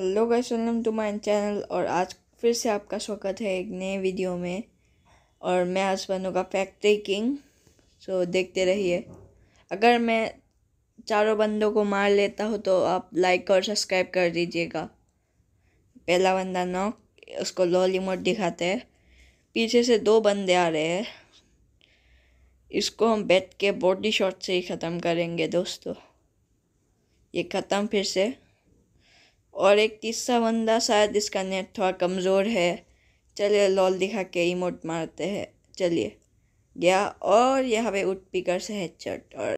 hello guys welcome to my channel और आज फिर से आपका स्वागत है एक नए वीडियो में और मैं आज बनूँगा फैक्ट्री किंग सो देखते रहिए अगर मैं चारों बंदों को मार लेता हूँ तो आप लाइक और सब्सक्राइब कर दीजिएगा पहला बंदा नॉक उसको लॉली मोट दिखाते हैं पीछे से दो बंदे आ रहे हैं इसको हम बैठ के बॉडी शॉट से ही ख़त्म करेंगे दोस्तों ये ख़त्म फिर से और एक तीसरा बंदा शायद इसका नेट थोड़ा कमज़ोर है चलिए लॉल दिखा के इमोट मारते हैं चलिए गया और यहाँ पे उठ पीकर से चट और